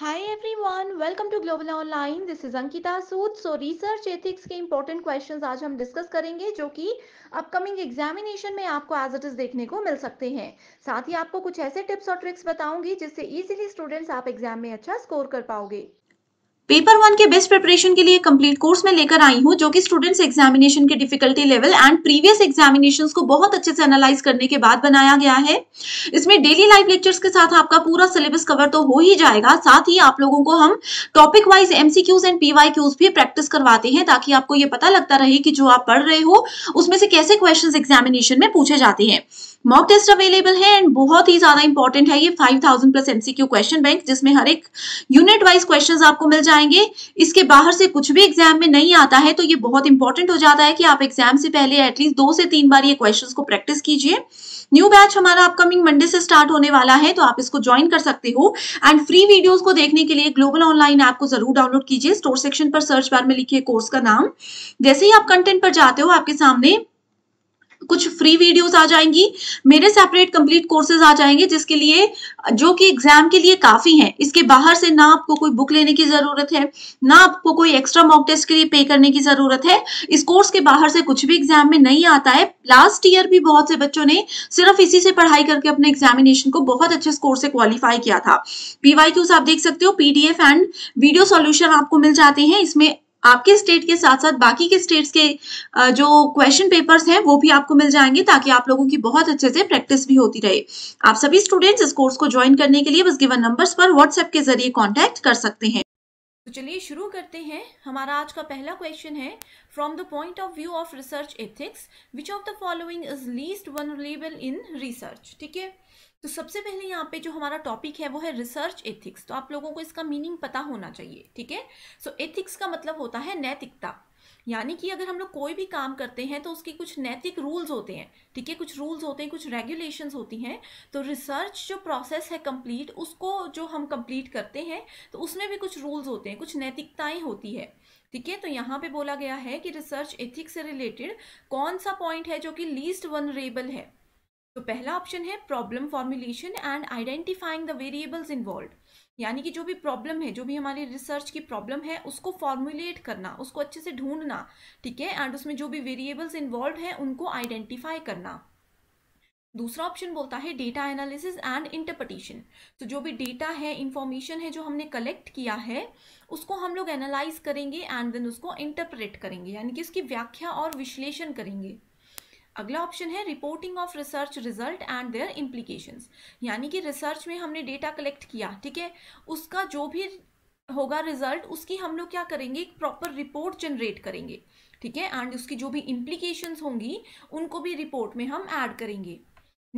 Hi everyone, welcome to Global Online. This is Ankita Sood. So research ethics के important questions आज हम discuss करेंगे जो कि upcoming examination में आपको as it is देखने को मिल सकते हैं साथ ही आपको कुछ ऐसे tips और tricks बताऊंगी जिससे easily students आप exam में अच्छा score कर पाओगे पेपर वन के बेस्ट प्रिपरेशन के लिए कंप्लीट कोर्स में लेकर आई हूँ जो कि स्टूडेंट्स एग्जामिनेशन के difficulty level and previous examination को बहुत अच्छे से एनालाइज करने के बाद बनाया गया है इसमें डेली लाइव लेक्चर्स के साथ आपका पूरा सिलेबस कवर तो हो ही जाएगा साथ ही आप लोगों को हम topic wise MCQs and PYQs भी प्रैक्टिस करवाते हैं ताकि आपको ये पता लगता रहे कि जो आप पढ़ रहे हो उसमें से कैसे क्वेश्चन एग्जामिनेशन में पूछे जाते हैं मॉक टेस्ट अवेलेबल है एंड बहुत ही ज्यादा इंपॉर्टेंट है ये 5000 प्लस एमसीक्यू क्वेश्चन बैंक जिसमें हर एक यूनिट वाइज क्वेश्चंस आपको मिल जाएंगे इसके बाहर से कुछ भी एग्जाम में नहीं आता है तो ये बहुत इंपॉर्टेंट हो जाता है कि आप एग्जाम से पहले एटलीस्ट दो से तीन बार ये क्वेश्चन को प्रैक्टिस कीजिए न्यू बैच हमारा अपकमिंग मंडे से स्टार्ट होने वाला है तो आप इसको ज्वाइन कर सकते हो एंड फ्री वीडियोस को देखने के लिए ग्लोबल ऑनलाइन ऐप को जरूर डाउनलोड कीजिए स्टोर सेक्शन पर सर्च बार में लिखिए कोर्स का नाम जैसे ही आप कंटेंट पर जाते हो आपके सामने कुछ फ्री वीडियोस आ जाएंगी मेरे सेपरेट कंप्लीट कोर्सेज आ जाएंगे जिसके लिए जो कि एग्जाम के लिए काफी हैं इसके बाहर से ना आपको कोई बुक लेने की जरूरत है ना आपको कोई एक्स्ट्रा मॉक टेस्ट के लिए पे करने की जरूरत है इस कोर्स के बाहर से कुछ भी एग्जाम में नहीं आता है लास्ट ईयर भी बहुत से बच्चों ने सिर्फ इसी से पढ़ाई करके अपने एग्जामिनेशन को बहुत अच्छे स्कोर से क्वालिफाई किया था पीवाई आप देख सकते हो पीडीएफ एंड वीडियो सोल्यूशन आपको मिल जाते हैं इसमें आपके स्टेट के साथ साथ बाकी के स्टेट्स के जो क्वेश्चन पेपर्स हैं वो भी आपको मिल जाएंगे ताकि आप लोगों की बहुत अच्छे से प्रैक्टिस भी होती रहे आप सभी स्टूडेंट्स इस कोर्स को ज्वाइन करने के लिए बस गिवन नंबर्स पर व्हाट्सएप के जरिए कॉन्टैक्ट कर सकते हैं तो चलिए शुरू करते हैं हमारा आज का पहला क्वेश्चन है from the point of view of research ethics which of the following is least vulnerable in research ठीक है तो सबसे पहले यहाँ पे जो हमारा टॉपिक है वो है रिसर्च एथिक्स तो आप लोगों को इसका मीनिंग पता होना चाहिए ठीक है सो एथिक्स का मतलब होता है नैतिकता यानी कि अगर हम लोग कोई भी काम करते हैं तो उसके कुछ नैतिक रूल्स होते हैं ठीक है कुछ रूल्स होते हैं कुछ रेगुलेशंस होती हैं तो रिसर्च जो प्रोसेस है कंप्लीट उसको जो हम कंप्लीट करते हैं तो उसमें भी कुछ रूल्स होते हैं कुछ नैतिकताएं होती है ठीक है तो यहाँ पे बोला गया है कि रिसर्च एथिक्स से रिलेटेड कौन सा पॉइंट है जो कि लीस्ट वनरेबल है तो पहला ऑप्शन है problem formulation and identifying the variables involve यानी कि जो भी प्रॉब्लम है जो भी हमारी रिसर्च की प्रॉब्लम है उसको फॉर्मुलेट करना उसको अच्छे से ढूंढना ठीक है एंड उसमें जो भी वेरिएबल्स इन्वॉल्व हैं उनको आइडेंटिफाई करना दूसरा ऑप्शन बोलता है डेटा एनालिसिस एंड इंटरप्रटेशन तो जो भी डेटा है इंफॉर्मेशन है जो हमने कलेक्ट किया है उसको हम लोग एनालाइज करेंगे एंड देन उसको इंटरप्रेट करेंगे यानी कि उसकी व्याख्या और विश्लेषण करेंगे अगला ऑप्शन है reporting of research result and their implications यानी कि रिसर्च में हमने डेटा कलेक्ट किया ठीक है उसका जो भी होगा रिजल्ट उसकी हम लोग क्या करेंगे एक प्रॉपर रिपोर्ट जनरेट करेंगे ठीक है एंड उसकी जो भी इम्प्लीकेशंस होंगी उनको भी रिपोर्ट में हम ऐड करेंगे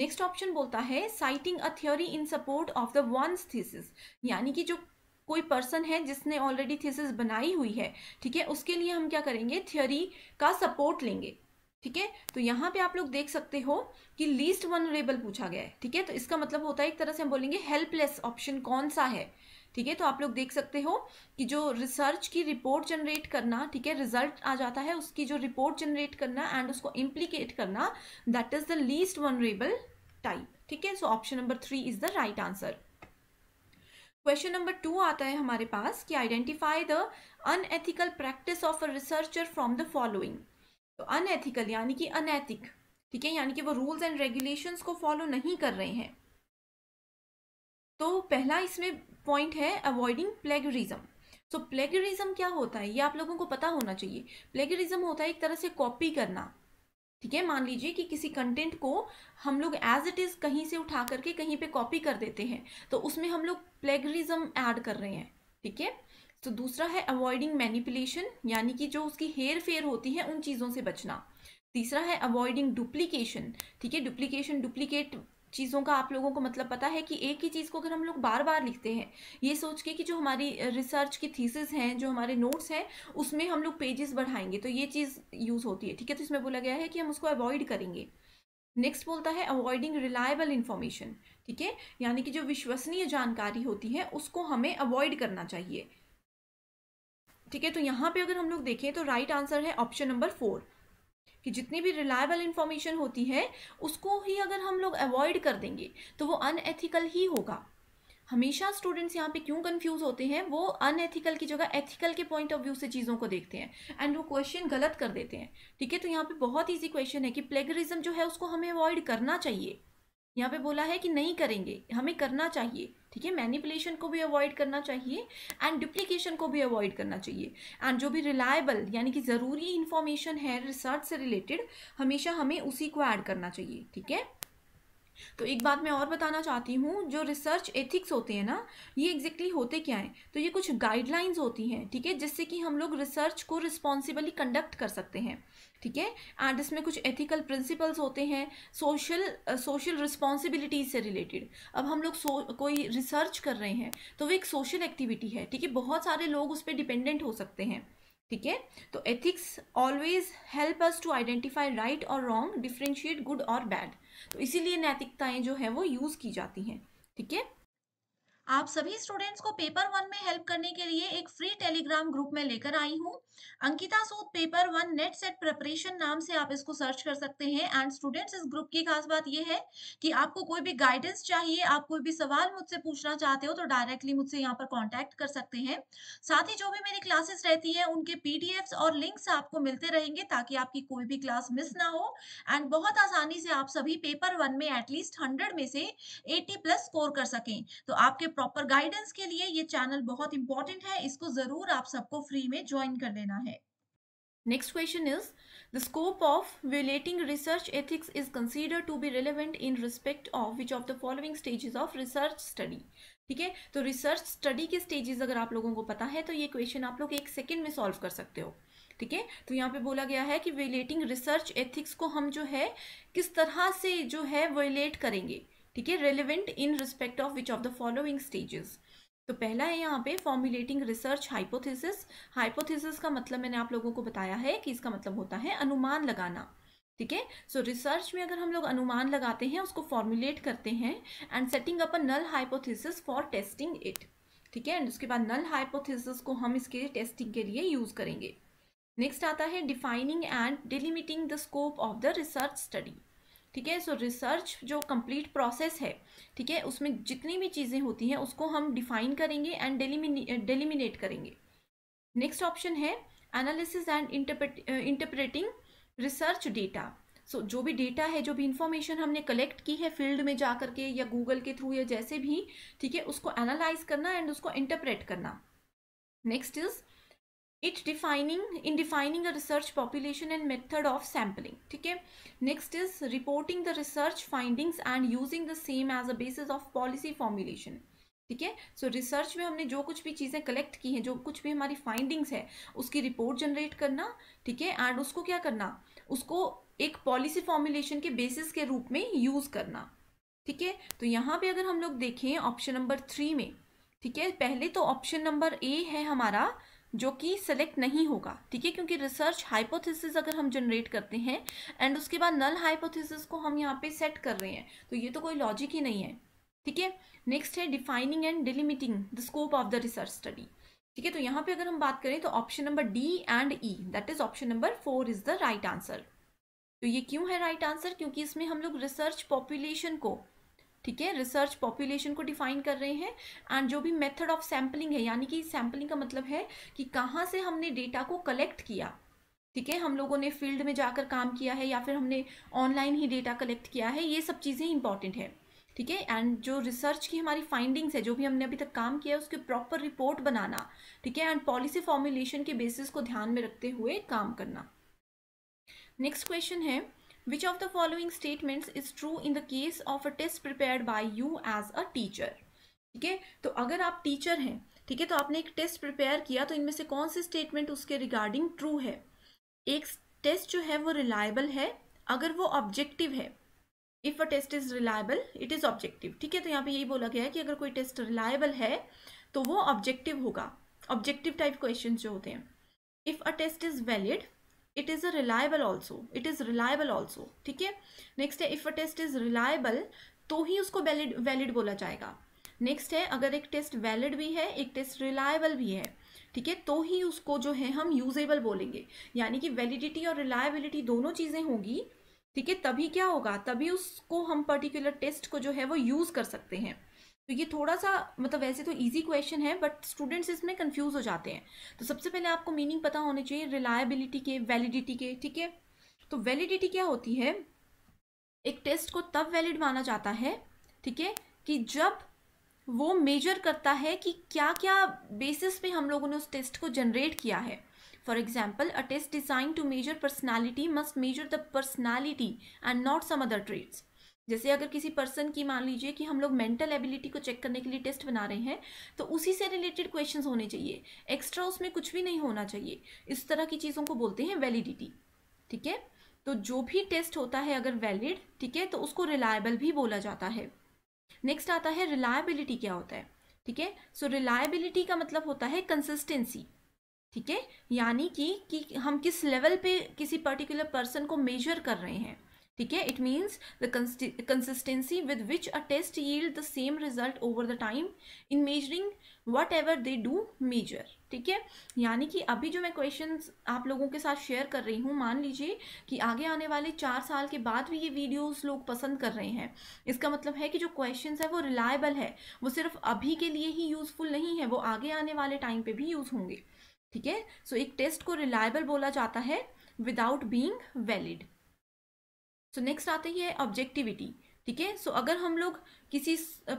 नेक्स्ट ऑप्शन बोलता है citing a theory in support of the one's thesis यानी कि जो कोई पर्सन है जिसने ऑलरेडी थीसिस बनाई हुई है ठीक है उसके लिए हम क्या करेंगे थ्योरी का सपोर्ट लेंगे ठीक है तो यहाँ पे आप लोग देख सकते हो कि लीस्ट वनरेबल पूछा गया है ठीक है तो इसका मतलब होता है एक तरह से हम बोलेंगे हेल्पलेस ऑप्शन कौन सा है ठीक है तो आप लोग देख सकते हो कि जो रिसर्च की रिपोर्ट जनरेट करना ठीक है रिजल्ट आ जाता है उसकी जो रिपोर्ट जनरेट करना एंड उसको इम्प्लीकेट करना that is the least vulnerable type ठीक है so option number three is the right answer question number two आता है हमारे पास कि identify the unethical practice of a researcher from the following तो अनएथिकल यानी कि अनैतिक ठीक है यानी कि वो रूल्स एंड रेगुलेशंस को फॉलो नहीं कर रहे हैं तो पहला इसमें पॉइंट है अवॉइडिंग प्लेगरिज्म सो प्लेगरिज्म क्या होता है ये आप लोगों को पता होना चाहिए प्लेगरिज्म होता है एक तरह से कॉपी करना ठीक है मान लीजिए कि किसी कंटेंट को हम लोग एज इट इज़ कहीं से उठा करके कहीं पे कॉपी कर देते हैं तो उसमें हम लोग प्लेगरिज्म ऐड कर रहे हैं ठीक है तो दूसरा है अवॉइडिंग मैनिपुलेशन यानी कि जो उसकी हेयर फेयर होती है उन चीज़ों से बचना तीसरा है अवॉइडिंग डुप्लीकेशन ठीक है डुप्लीकेशन डुप्लीकेट चीज़ों का आप लोगों को मतलब पता है कि एक ही चीज़ को अगर हम लोग बार बार लिखते हैं ये सोच के कि जो हमारी रिसर्च की थीसिस हैं जो हमारे नोट्स हैं उसमें हम लोग पेजेस बढ़ाएंगे तो ये चीज़ यूज़ होती है ठीक है तो इसमें बोला गया है कि हम उसको अवॉइड करेंगे नेक्स्ट बोलता है अवॉइडिंग रिलायबल इन्फॉर्मेशन ठीक है यानी कि जो विश्वसनीय जानकारी होती है उसको हमें अवॉइड करना चाहिए ठीक है तो यहाँ पे अगर हम लोग देखें तो राइट आंसर है ऑप्शन नंबर फोर कि जितनी भी रिलायबल इन्फॉर्मेशन होती है उसको ही अगर हम लोग अवॉइड कर देंगे तो वो अनएथिकल ही होगा हमेशा स्टूडेंट्स यहाँ पे क्यों कंफ्यूज होते हैं वो अनएथिकल की जगह एथिकल के पॉइंट ऑफ व्यू से चीज़ों को देखते हैं एंड वो क्वेश्चन गलत कर देते हैं ठीक है तो यहाँ पे बहुत इजी क्वेश्चन है कि प्लेगरिज्म जो है उसको हमें अवॉइड करना चाहिए यहाँ पे बोला है कि नहीं करेंगे हमें करना चाहिए ठीक है मैनिपुलेशन को भी अवॉइड करना चाहिए एंड डुप्लीकेशन को भी अवॉइड करना चाहिए एंड जो भी रिलायबल यानी कि ज़रूरी इन्फॉर्मेशन है रिसर्च से रिलेटेड हमेशा हमें उसी को ऐड करना चाहिए ठीक है तो एक बात मैं और बताना चाहती हूँ जो रिसर्च एथिक्स होते हैं ना ये एग्जैक्टली exactly होते क्या हैं तो ये कुछ गाइडलाइंस होती हैं ठीक है जिससे कि हम लोग रिसर्च को रिस्पॉन्सिबली कंडक्ट कर सकते हैं ठीक है एंड इसमें कुछ एथिकल प्रिंसिपल्स होते हैं सोशल सोशल रिस्पॉन्सिबिलिटीज से रिलेटेड अब हम लोग सो कोई रिसर्च कर रहे हैं तो वो एक सोशल एक्टिविटी है ठीक है बहुत सारे लोग उस पर डिपेंडेंट हो सकते हैं ठीक है तो ethics always help us to identify right और रॉन्ग डिफ्रेंशिएट गुड और बैड तो इसीलिए नैतिकताएं जो है वो यूज़ की जाती हैं ठीक है आप सभी स्टूडेंट्स को पेपर वन में हेल्प करने के लिए एक फ्री टेलीग्राम ग्रुप में लेकर आई हूँ Ankita Sood paper one NET SET preparation नाम से आप इसको सर्च कर सकते हैं एंड स्टूडेंट्स इस ग्रुप की खास बात यह है कि आपको कोई भी गाइडेंस चाहिए आप कोई भी सवाल मुझसे पूछना चाहते हो तो डायरेक्टली मुझसे यहाँ पर कॉन्टेक्ट कर सकते हैं साथ ही जो भी मेरी क्लासेस रहती है उनके पी और लिंक्स आपको मिलते रहेंगे ताकि आपकी कोई भी क्लास मिस ना हो एंड बहुत आसानी से आप सभी पेपर वन में एटलीस्ट हंड्रेड में से एट्टी प्लस स्कोर कर सकें तो आपके प्रॉपर गाइडेंस के लिए ये चैनल बहुत इंपॉर्टेंट है इसको जरूर आप सबको फ्री में ज्वाइन कर लेना है next question is the scope of violating research ethics is considered to be relevant in respect of which of the following stages of research study ठीक है तो रिसर्च स्टडी के स्टेजेस अगर आप लोगों को पता है तो ये क्वेश्चन आप लोग एक सेकेंड में सॉल्व कर सकते हो ठीक है तो यहाँ पे बोला गया है कि वेलेटिंग रिसर्च एथिक्स को हम जो है किस तरह से जो है वेलेट करेंगे ठीक है relevant in respect of which of the following stages तो पहला है यहाँ पे फॉर्मुलेटिंग रिसर्च हाइपोथेसिस हाइपोथेसिस का मतलब मैंने आप लोगों को बताया है कि इसका मतलब होता है अनुमान लगाना ठीक है सो रिसर्च में अगर हम लोग अनुमान लगाते हैं उसको फॉर्मुलेट करते हैं and setting up a null hypothesis for testing it ठीक है एंड उसके बाद नल हाइपोथेसिस को हम इसके टेस्टिंग के लिए यूज़ करेंगे नेक्स्ट आता है defining and delimiting the scope of the research study ठीक है सो रिसर्च जो कंप्लीट प्रोसेस है ठीक है उसमें जितनी भी चीज़ें होती हैं उसको हम डिफाइन करेंगे एंड डेलिमिनेट करेंगे नेक्स्ट ऑप्शन है analysis and interpreting research data so जो भी डेटा है जो भी इंफॉर्मेशन हमने कलेक्ट की है फील्ड में जा करके या गूगल के थ्रू या जैसे भी ठीक है उसको एनालाइज करना एंड उसको इंटरप्रेट करना next is it defining in defining the research population and method of sampling ठीक है next is reporting the research findings and using the same as a basis of policy formulation ठीक है so research में हमने जो कुछ भी चीज़ें कलेक्ट की हैं जो कुछ भी हमारी फाइंडिंग्स है उसकी रिपोर्ट जनरेट करना ठीक है एंड उसको क्या करना उसको एक पॉलिसी फॉर्मुलेशन के बेसिस के रूप में यूज़ करना ठीक है तो यहाँ पे अगर हम लोग देखें ऑप्शन नंबर थ्री में ठीक है पहले तो ऑप्शन नंबर ए है हमारा जो कि सेलेक्ट नहीं होगा ठीक है क्योंकि रिसर्च हाइपोथेसिस अगर हम जनरेट करते हैं एंड उसके बाद नल हाइपोथेसिस को हम यहाँ पे सेट कर रहे हैं तो ये तो कोई लॉजिक ही नहीं है ठीक है नेक्स्ट है defining and delimiting the scope of the research study ठीक है तो यहाँ पे अगर हम बात करें तो option number D and E that is option number four is the right answer तो ये क्यों है राइट right आंसर क्योंकि इसमें हम लोग रिसर्च पॉपुलेशन को ठीक है रिसर्च पॉपुलेशन को डिफाइन कर रहे हैं एंड जो भी मेथड ऑफ सैम्पलिंग है यानी कि सैम्पलिंग का मतलब है कि कहाँ से हमने डेटा को कलेक्ट किया ठीक है हम लोगों ने फील्ड में जाकर काम किया है या फिर हमने ऑनलाइन ही डेटा कलेक्ट किया है ये सब चीज़ें इंपॉर्टेंट है ठीक है एंड जो रिसर्च की हमारी फाइंडिंग्स है जो भी हमने अभी तक काम किया है उसके प्रॉपर रिपोर्ट बनाना ठीक है एंड पॉलिसी फॉर्मुलेशन के बेसिस को ध्यान में रखते हुए काम करना नेक्स्ट क्वेश्चन है which of the following statement is true in the case of a test prepare by you as a teacher ठीक है तो अगर आप टीचर हैं ठीक है तो आपने एक टेस्ट प्रिपेयर किया तो इनमें से कौन से स्टेटमेंट उसके रिगार्डिंग ट्रू है एक टेस्ट जो है वो रिलायबल है अगर वो ऑब्जेक्टिव है if a test is reliable it is objective ठीक है तो यहाँ पे यही बोला गया है कि अगर कोई टेस्ट रिलायबल है तो वो ऑब्जेक्टिव होगा ऑब्जेक्टिव टाइप क्वेश्चन जो होते हैं if a test is valid it is a reliable also it is reliable also ठीक है नेक्स्ट है if a test is reliable तो ही उसको वैलिड वैलिड बोला जाएगा नेक्स्ट है अगर एक टेस्ट वैलिड भी है एक टेस्ट रिलायबल भी है ठीक है तो ही उसको जो है हम यूजेबल बोलेंगे यानी कि वैलिडिटी और रिलायबिलिटी दोनों चीज़ें होगी ठीक है तभी क्या होगा तभी उसको हम पर्टिकुलर टेस्ट को जो है वो यूज़ कर सकते हैं तो ये थोड़ा सा मतलब वैसे तो इजी क्वेश्चन है बट स्टूडेंट्स इसमें कंफ्यूज हो जाते हैं तो सबसे पहले आपको मीनिंग पता होने चाहिए रिलायबिलिटी के वैलिडिटी के ठीक है तो वैलिडिटी क्या होती है एक टेस्ट को तब वैलिड माना जाता है ठीक है कि जब वो मेजर करता है कि क्या क्या बेसिस पे हम लोगों ने उस टेस्ट को जनरेट किया है for example a test design to measure personality must measure the personality and not some other traits जैसे अगर किसी पर्सन की मान लीजिए कि हम लोग मेंटल एबिलिटी को चेक करने के लिए टेस्ट बना रहे हैं तो उसी से रिलेटेड क्वेश्चंस होने चाहिए एक्स्ट्रा उसमें कुछ भी नहीं होना चाहिए इस तरह की चीज़ों को बोलते हैं वैलिडिटी ठीक है तो जो भी टेस्ट होता है अगर वैलिड ठीक है तो उसको रिलायबल भी बोला जाता है नेक्स्ट आता है रिलायबिलिटी क्या होता है ठीक है सो रिलायबिलिटी का मतलब होता है कंसिस्टेंसी ठीक है यानी कि कि हम किस लेवल पे किसी पर्टिकुलर पर्सन को मेजर कर रहे हैं ठीक है it means the consistency with which a test yield the same result over the time in measuring whatever they do measure ठीक है यानी कि अभी जो मैं क्वेश्चन आप लोगों के साथ शेयर कर रही हूँ मान लीजिए कि आगे आने वाले चार साल के बाद भी ये वीडियोस लोग पसंद कर रहे हैं इसका मतलब है कि जो क्वेश्चन है वो रिलायबल है वो सिर्फ अभी के लिए ही यूज़फुल नहीं है वो आगे आने वाले टाइम पे भी यूज़ होंगे ठीक है सो एक टेस्ट को रिलायबल बोला जाता है without being valid so next आती है ऑब्जेक्टिविटी ठीक है सो अगर हम लोग किसी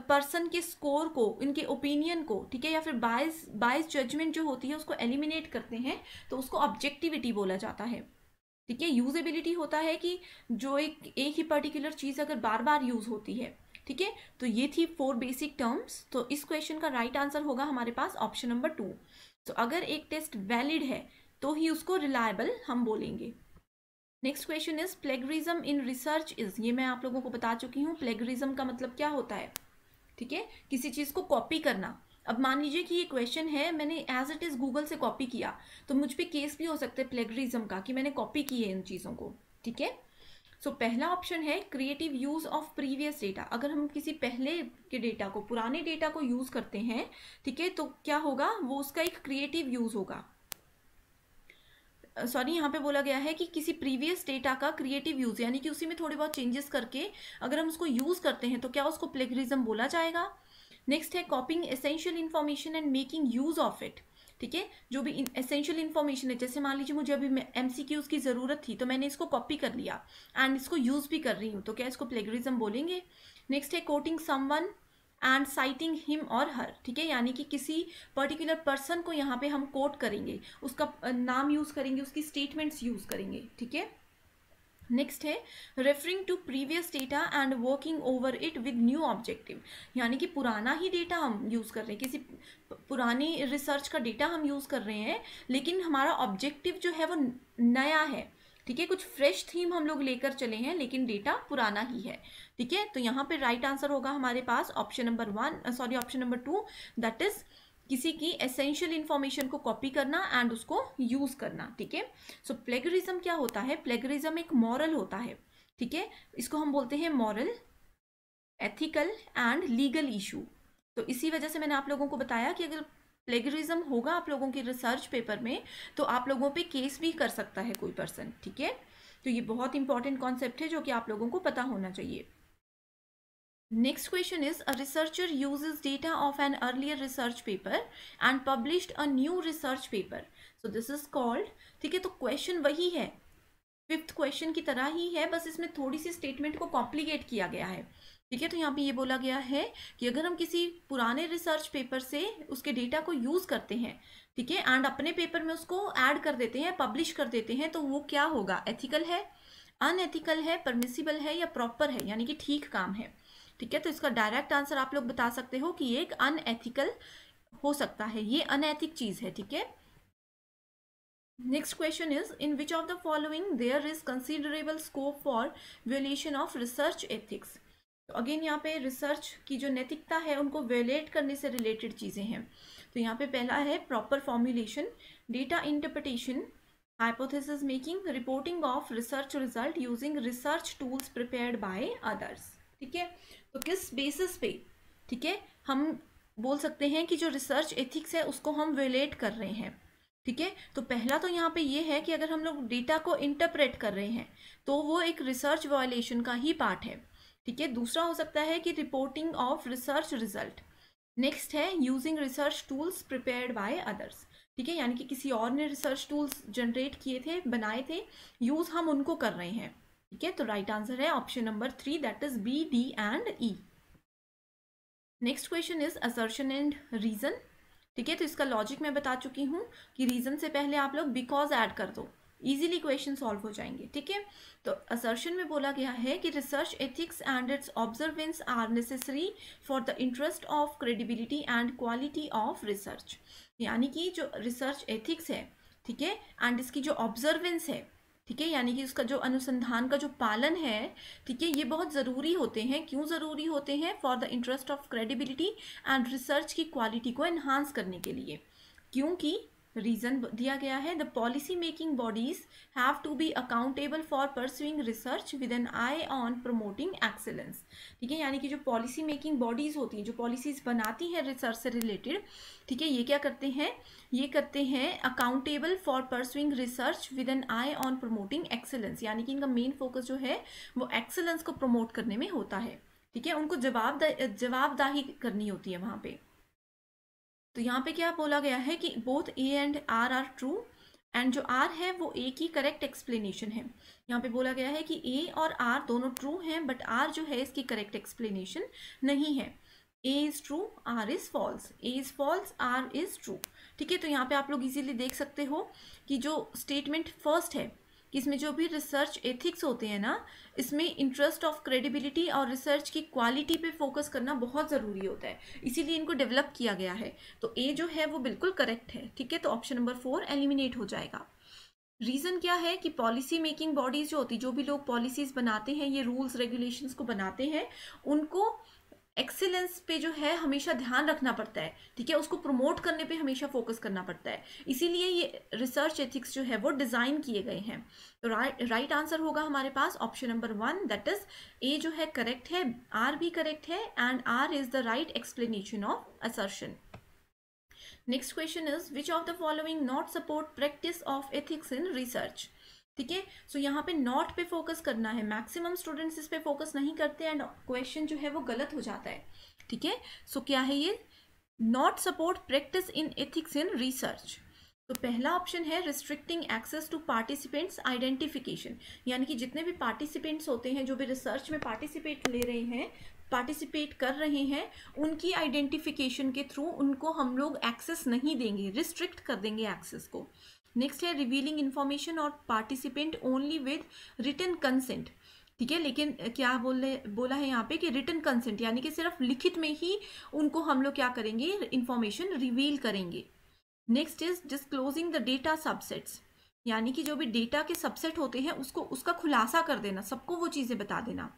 पर्सन के स्कोर को इनके ओपिनियन को ठीक है या फिर बाइस बाइस जजमेंट जो होती है उसको एलिमिनेट करते हैं तो उसको ऑब्जेक्टिविटी बोला जाता है ठीक है यूजेबिलिटी होता है कि जो एक एक ही पर्टिकुलर चीज़ अगर बार बार यूज़ होती है ठीक है तो ये थी फोर बेसिक टर्म्स तो इस क्वेश्चन का राइट right आंसर होगा हमारे पास ऑप्शन नंबर टू तो अगर एक टेस्ट वैलिड है तो ही उसको रिलायबल हम बोलेंगे next question is plagiarism in research is ये मैं आप लोगों को बता चुकी हूँ प्लेगरिज्म का मतलब क्या होता है ठीक है किसी चीज़ को कॉपी करना अब मान लीजिए कि ये क्वेश्चन है मैंने एज इट इज़ गूगल से कॉपी किया तो मुझ पर केस भी हो सकता है प्लेगरिज्म का कि मैंने कॉपी की है इन चीज़ों को ठीक है सो so, पहला ऑप्शन है creative use of previous data अगर हम किसी पहले के डेटा को पुराने डेटा को यूज़ करते हैं ठीक है तो क्या होगा वो उसका एक क्रिएटिव यूज़ होगा सॉरी यहाँ पे बोला गया है कि किसी प्रीवियस डेटा का क्रिएटिव यूज़ यानी कि उसी में थोड़े बहुत चेंजेस करके अगर हम उसको यूज़ करते हैं तो क्या उसको प्लेगरिज्म बोला जाएगा नेक्स्ट है copying essential information and making use of it ठीक है जो भी एसेंशियल इन्फॉर्मेशन है जैसे मान लीजिए मुझे अभी एम सी क्यूज़ की ज़रूरत थी तो मैंने इसको कॉपी कर लिया एंड इसको यूज़ भी कर रही हूँ तो क्या इसको प्लेगरिज्म बोलेंगे नेक्स्ट है quoting someone and citing him और हर ठीक है यानी कि किसी पर्टिकुलर पर्सन को यहाँ पे हम कोट करेंगे उसका नाम यूज़ करेंगे उसकी स्टेटमेंट्स यूज़ करेंगे ठीक है नेक्स्ट है referring to previous data and working over it with new objective यानी कि पुराना ही डेटा हम यूज़ कर रहे हैं किसी पुरानी रिसर्च का डेटा हम यूज़ कर रहे हैं लेकिन हमारा ऑब्जेक्टिव जो है वो नया है ठीक है कुछ फ्रेश थीम हम लोग लेकर चले हैं लेकिन डेटा पुराना ही है ठीक है तो यहाँ पे राइट आंसर होगा हमारे पास option number one sorry option number two that is किसी की एसेंशियल इन्फॉर्मेशन को कॉपी करना एंड उसको यूज़ करना ठीक है सो प्लेगरिज्म क्या होता है प्लेगरिज्म एक मॉरल होता है ठीक है इसको हम बोलते हैं moral ethical and legal issue तो इसी वजह से मैंने आप लोगों को बताया कि अगर प्लेगरिज्म होगा आप लोगों के रिसर्च पेपर में तो आप लोगों पे केस भी कर सकता है कोई पर्सन ठीक है तो ये बहुत इंपॉर्टेंट कॉन्सेप्ट है जो कि आप लोगों को पता होना चाहिए next question is a researcher use data of an earlier research paper and publish a new research paper so this is called ठीक है तो क्वेश्चन वही है फिफ्थ क्वेश्चन की तरह ही है बस इसमें थोड़ी सी स्टेटमेंट को कॉम्प्लीकेट किया गया है ठीक है तो यहाँ पे ये बोला गया है कि अगर हम किसी पुराने रिसर्च पेपर से उसके डेटा को यूज़ करते हैं ठीक है एंड अपने पेपर में उसको ऐड कर देते हैं पब्लिश कर देते हैं तो वो क्या होगा एथिकल है अनएथिकल है परमिसिबल है या प्रॉपर है यानी कि ठीक काम है ठीक है तो इसका डायरेक्ट आंसर आप लोग बता सकते हो कि ये एक अनएथिकल हो सकता है ये अनैथिक चीज़ है ठीक है next question is in which of the following there is considerable scope for violation of research ethics तो अगेन यहाँ पे रिसर्च की जो नैतिकता है उनको वेलेट करने से रिलेटेड चीज़ें हैं तो यहाँ पे पहला है proper formulation data interpretation hypothesis making reporting of research result using research tools prepare by others ठीक है तो किस बेसिस पे ठीक है हम बोल सकते हैं कि जो रिसर्च एथिक्स है उसको हम वेलेट कर रहे हैं ठीक है तो पहला तो यहाँ पे ये है कि अगर हम लोग डेटा को इंटरप्रेट कर रहे हैं तो वो एक रिसर्च वायलेशन का ही पार्ट है ठीक है दूसरा हो सकता है कि reporting of research result next है using research tools prepared by others ठीक है यानी कि किसी और ने रिसर्च टूल्स जनरेट किए थे बनाए थे यूज़ हम उनको कर रहे हैं ठीक है तो राइट right आंसर है option number three that is B D and E next question is assertion and reason ठीक है तो इसका लॉजिक मैं बता चुकी हूँ कि रीज़न से पहले आप लोग बिकॉज ऐड कर दो इजीली क्वेश्चन सॉल्व हो जाएंगे ठीक है तो असर्शन में बोला गया है कि research ethics and its observance are necessary for the interest of credibility and quality of research यानी कि जो रिसर्च एथिक्स है ठीक है एंड इसकी जो ऑब्जर्वेंस है ठीक है यानी कि उसका जो अनुसंधान का जो पालन है ठीक है ये बहुत ज़रूरी होते हैं क्यों ज़रूरी होते हैं for the interest of credibility and research की क्वालिटी को एनहांस करने के लिए क्योंकि रीज़न दिया गया है the policy making bodies have to be accountable for pursuing research with an eye on promoting excellence ठीक है यानी कि जो पॉलिसी मेकिंग बॉडीज़ होती हैं जो पॉलिसीज़ बनाती हैं रिसर्च से रिलेटेड ठीक है ये क्या करते हैं ये करते हैं accountable for pursuing research with an eye on promoting excellence यानी कि इनका मेन फोकस जो है वो एक्सेलेंस को प्रमोट करने में होता है ठीक है उनको जवाब जवाबदाही करनी होती है वहाँ पर तो यहाँ पे क्या बोला गया है कि both A and R are true and जो आर है वो ए की करेक्ट एक्सप्लेनेशन है यहाँ पे बोला गया है कि ए और आर दोनों ट्रू हैं बट आर जो है इसकी करेक्ट एक्सप्लेनेशन नहीं है A is true R is false A is false R is true ठीक है तो यहाँ पे आप लोग इजीली देख सकते हो कि जो स्टेटमेंट फर्स्ट है कि इसमें जो भी रिसर्च एथिक्स होते हैं ना इसमें इंटरेस्ट ऑफ क्रेडिबिलिटी और रिसर्च की क्वालिटी पे फोकस करना बहुत ज़रूरी होता है इसीलिए इनको डेवलप किया गया है तो ए जो है वो बिल्कुल करेक्ट है ठीक है तो ऑप्शन नंबर फोर एलिमिनेट हो जाएगा रीज़न क्या है कि पॉलिसी मेकिंग बॉडीज़ जो होती जो भी लोग पॉलिसीज़ बनाते हैं ये रूल्स रेगुलेशंस को बनाते हैं उनको एक्सेलेंस पे जो है हमेशा ध्यान रखना पड़ता है ठीक है उसको प्रमोट करने पे हमेशा फोकस करना पड़ता है इसीलिए ये रिसर्च एथिक्स जो है वो डिज़ाइन किए गए हैं तो राइट राइट आंसर होगा हमारे पास option number one that is A जो है करेक्ट है आर भी करेक्ट है and R is the right explanation of assertion next question is which of the following not support practice of ethics in research ठीक है सो यहाँ पे not पे फोकस करना है मैक्सिमम स्टूडेंट्स इस पे फोकस नहीं करते एंड क्वेश्चन जो है वो गलत हो जाता है ठीक है सो क्या है ये not support practice in ethics in research तो पहला ऑप्शन है restricting access to participants identification यानी कि जितने भी पार्टिसिपेंट्स होते हैं जो भी रिसर्च में पार्टिसिपेट ले रहे हैं पार्टिसिपेट कर रहे हैं उनकी आइडेंटिफिकेशन के थ्रू उनको हम लोग एक्सेस नहीं देंगे रिस्ट्रिक्ट कर देंगे एक्सेस को नेक्स्ट है रिवीलिंग इन्फॉर्मेशन और participant only with written consent ठीक है लेकिन क्या बोले बोला है यहाँ पे कि रिटर्न कंसेंट यानी कि सिर्फ लिखित में ही उनको हम लोग क्या करेंगे इन्फॉर्मेशन रिवील करेंगे next is disclosing the data subsets यानी कि जो भी डेटा के सबसेट होते हैं उसको उसका खुलासा कर देना सबको वो चीज़ें बता देना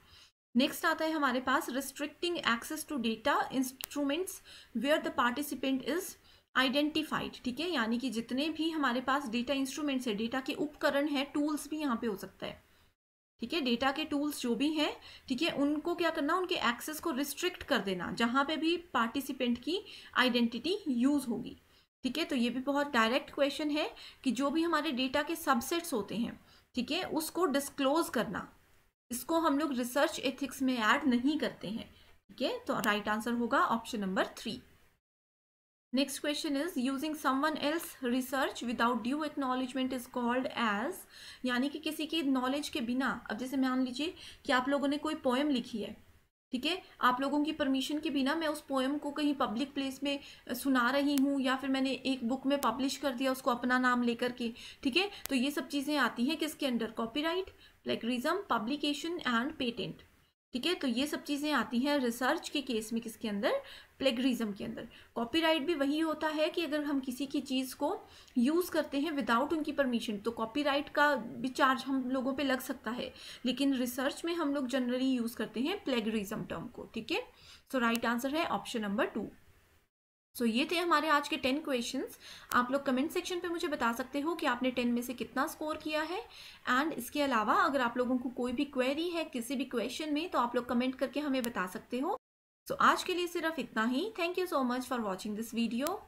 नेक्स्ट आता है हमारे पास restricting access to data instruments where the participant is identified ठीक है यानी कि जितने भी हमारे पास डेटा इंस्ट्रूमेंट्स है डेटा के उपकरण है टूल्स भी यहाँ पे हो सकता है ठीक है डेटा के टूल्स जो भी हैं ठीक है उनको क्या करना उनके एक्सेस को रिस्ट्रिक्ट कर देना जहाँ पे भी पार्टिसिपेंट की आइडेंटिटी यूज़ होगी ठीक है तो ये भी बहुत डायरेक्ट क्वेश्चन है कि जो भी हमारे डेटा के सबसेट्स होते हैं ठीक है उसको डिस्क्लोज करना इसको हम लोग रिसर्च एथिक्स में ऐड नहीं करते हैं ठीक है तो राइट आंसर होगा option number three Next question is using someone else research without due acknowledgement is called as यानी कि किसी की नॉलेज के बिना अब जैसे मान लीजिए कि आप लोगों ने कोई पोएम लिखी है ठीक है आप लोगों की परमिशन के बिना मैं उस पोएम को कहीं पब्लिक प्लेस में सुना रही हूँ या फिर मैंने एक बुक में पब्लिश कर दिया उसको अपना नाम लेकर के ठीक है तो ये सब चीज़ें आती हैं किसके अंडर कॉपीराइट रिजम पब्लिकेशन एंड पेटेंट ठीक है तो ये सब चीज़ें आती हैं रिसर्च के केस में किसके अंदर प्लेगरिज्म के अंदर कॉपीराइट भी वही होता है कि अगर हम किसी की चीज़ को यूज़ करते हैं विदाउट उनकी परमिशन तो कॉपीराइट का भी चार्ज हम लोगों पे लग सकता है लेकिन रिसर्च में हम लोग जनरली यूज़ करते हैं प्लेगरिज्म टर्म को ठीक है सो राइट आंसर है ऑप्शन नंबर टू सो ये थे हमारे आज के टेन क्वेश्चंस आप लोग कमेंट सेक्शन पे मुझे बता सकते हो कि आपने टेन में से कितना स्कोर किया है एंड इसके अलावा अगर आप लोगों को कोई भी क्वेरी है किसी भी क्वेश्चन में तो आप लोग कमेंट करके हमें बता सकते हो सो so, आज के लिए सिर्फ इतना ही thank you so much for watching this video